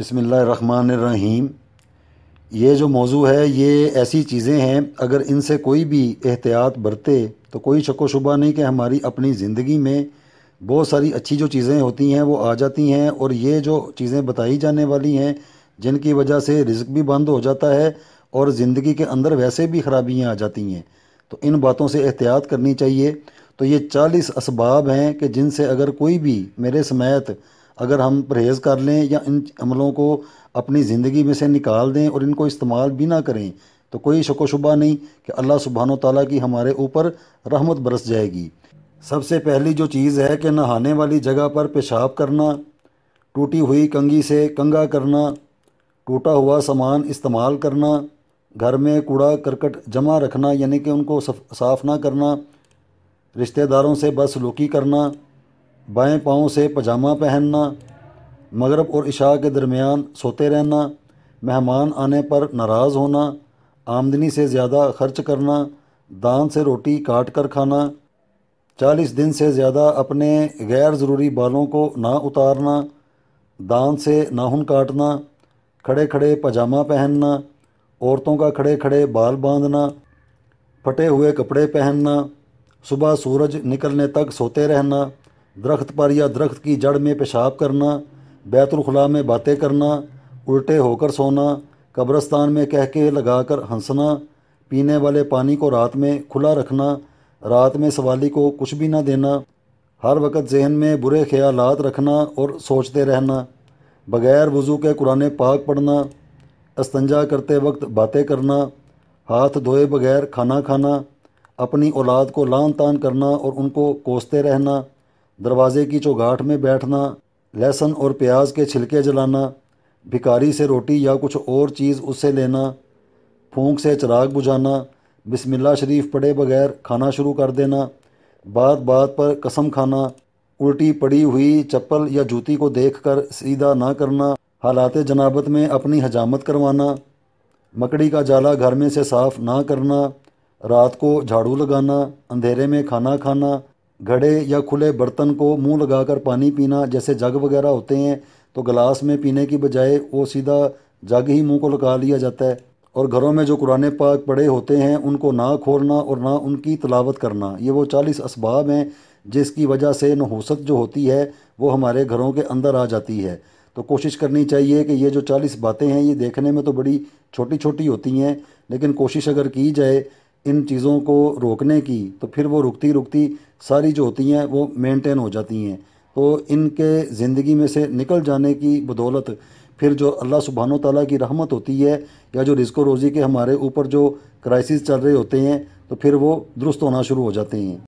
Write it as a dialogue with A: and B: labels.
A: بسم اللہ الرحمن الرحیم یہ جو موضوع ہے یہ ایسی چیزیں ہیں اگر ان سے کوئی بھی احتیاط برتے تو کوئی شک و شبہ نہیں کہ ہماری اپنی زندگی میں بہت ساری اچھی جو چیزیں ہوتی ہیں وہ آ جاتی ہیں اور یہ جو چیزیں بتائی جانے والی ہیں جن کی وجہ سے رزق بھی بند ہو جاتا ہے اور زندگی کے اندر ویسے بھی خرابیاں آ جاتی ہیں تو ان باتوں سے احتیاط کرنی چاہیے تو یہ چالیس اسباب ہیں کہ جن سے اگر کوئی بھی میرے سمیت اگر ہم پرہیز کر لیں یا ان عملوں کو اپنی زندگی میں سے نکال دیں اور ان کو استعمال بھی نہ کریں تو کوئی شک و شبہ نہیں کہ اللہ سبحانہ و تعالیٰ کی ہمارے اوپر رحمت برس جائے گی سب سے پہلی جو چیز ہے کہ نہانے والی جگہ پر پیشاب کرنا ٹوٹی ہوئی کنگھی سے کنگا کرنا ٹوٹا ہوا سامان استعمال کرنا گھر میں کوڑا کرکٹ جمع رکھنا یعنی کہ ان کو صاف نہ کرنا رشتہ داروں سے بس سلوکی کرنا بائیں پاؤں سے پجامہ پہننا مغرب اور عشاء کے درمیان سوتے رہنا مہمان آنے پر ناراض ہونا آمدنی سے زیادہ خرچ کرنا دان سے روٹی کاٹ کر کھانا چالیس دن سے زیادہ اپنے غیر ضروری بالوں کو نہ اتارنا دان سے ناہن کاٹنا کھڑے کھڑے پجامہ پہننا عورتوں کا کھڑے کھڑے بال باندھنا پھٹے ہوئے کپڑے پہننا صبح سورج نکلنے تک سوتے رہنا درخت پر یا درخت کی جڑ میں پیشاب کرنا بیت الخلاء میں باتیں کرنا الٹے ہو کر سونا قبرستان میں کہہ کے لگا کر ہنسنا پینے والے پانی کو رات میں کھلا رکھنا رات میں سوالی کو کچھ بھی نہ دینا ہر وقت ذہن میں برے خیالات رکھنا اور سوچتے رہنا بغیر وضو کے قرآن پاک پڑھنا استنجا کرتے وقت باتیں کرنا ہاتھ دھوئے بغیر کھانا کھانا اپنی اولاد کو لان تان کرنا اور ان کو کوستے رہنا دروازے کی چوگاٹ میں بیٹھنا لہسن اور پیاز کے چھلکے جلانا بھکاری سے روٹی یا کچھ اور چیز اس سے لینا پھونک سے چراغ بجھانا بسم اللہ شریف پڑے بغیر کھانا شروع کر دینا بات بات پر قسم کھانا الٹی پڑی ہوئی چپل یا جوتی کو دیکھ کر سیدھا نہ کرنا حالات جنابت میں اپنی حجامت کروانا مکڑی کا جالا گھر میں سے صاف نہ کرنا رات کو جھاڑو لگانا اندھیرے میں کھانا کھانا گھڑے یا کھلے برتن کو منہ لگا کر پانی پینا جیسے جگ وغیرہ ہوتے ہیں تو گلاس میں پینے کی بجائے وہ سیدھا جگ ہی منہ کو لگا لیا جاتا ہے اور گھروں میں جو قرآن پاک پڑے ہوتے ہیں ان کو نہ کھولنا اور نہ ان کی تلاوت کرنا یہ وہ چالیس اسباب ہیں جس کی وجہ سے نحوست جو ہوتی ہے وہ ہمارے گھروں کے اندر آ جاتی ہے تو کوشش کرنی چاہیے کہ یہ جو چالیس باتیں ہیں یہ دیکھنے میں تو بڑی چھوٹی چھوٹی ہوتی ہیں لیکن کوشش اگر کی جائے ان چیزوں کو روکنے کی تو پھر وہ رکتی رکتی ساری جو ہوتی ہیں وہ مینٹین ہو جاتی ہیں تو ان کے زندگی میں سے نکل جانے کی بدولت پھر جو اللہ سبحانہ و تعالیٰ کی رحمت ہوتی ہے یا جو رزق و روزی کے ہمارے اوپر جو کرائسس چل رہے ہوتے ہیں تو پھر وہ درست ہونا شروع ہو جاتے ہیں